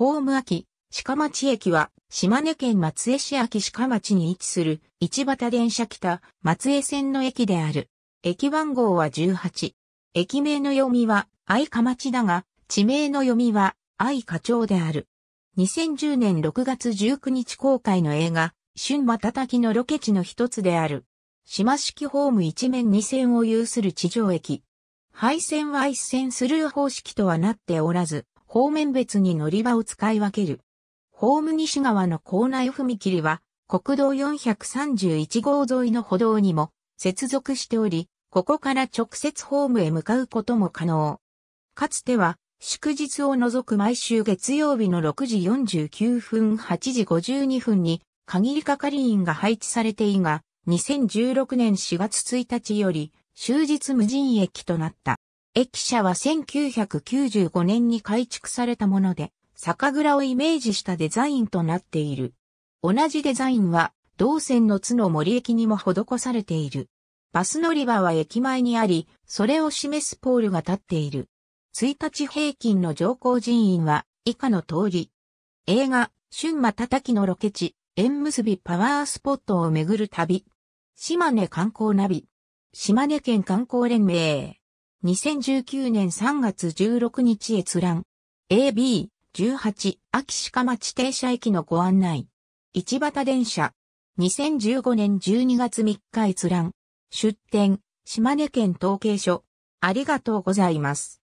ホーム秋、鹿町駅は、島根県松江市秋鹿町に位置する、市畑電車北、松江線の駅である。駅番号は18。駅名の読みは、愛河町だが、地名の読みは、愛課町である。2010年6月19日公開の映画、春馬叩きのロケ地の一つである。島式ホーム一面二線を有する地上駅。配線は一線スルー方式とはなっておらず、方面別に乗り場を使い分ける。ホーム西側の構内踏切は、国道431号沿いの歩道にも接続しており、ここから直接ホームへ向かうことも可能。かつては、祝日を除く毎週月曜日の6時49分8時52分に、限り係員が配置されていが、2016年4月1日より、終日無人駅となった。駅舎は1995年に改築されたもので、酒蔵をイメージしたデザインとなっている。同じデザインは、銅線の津の森駅にも施されている。バス乗り場は駅前にあり、それを示すポールが立っている。1日平均の乗降人員は、以下の通り。映画、春馬叩きのロケ地、縁結びパワースポットを巡る旅。島根観光ナビ。島根県観光連盟。2019年3月16日閲覧。AB18 秋鹿町停車駅のご案内。市畑電車。2015年12月3日閲覧。出店、島根県統計所。ありがとうございます。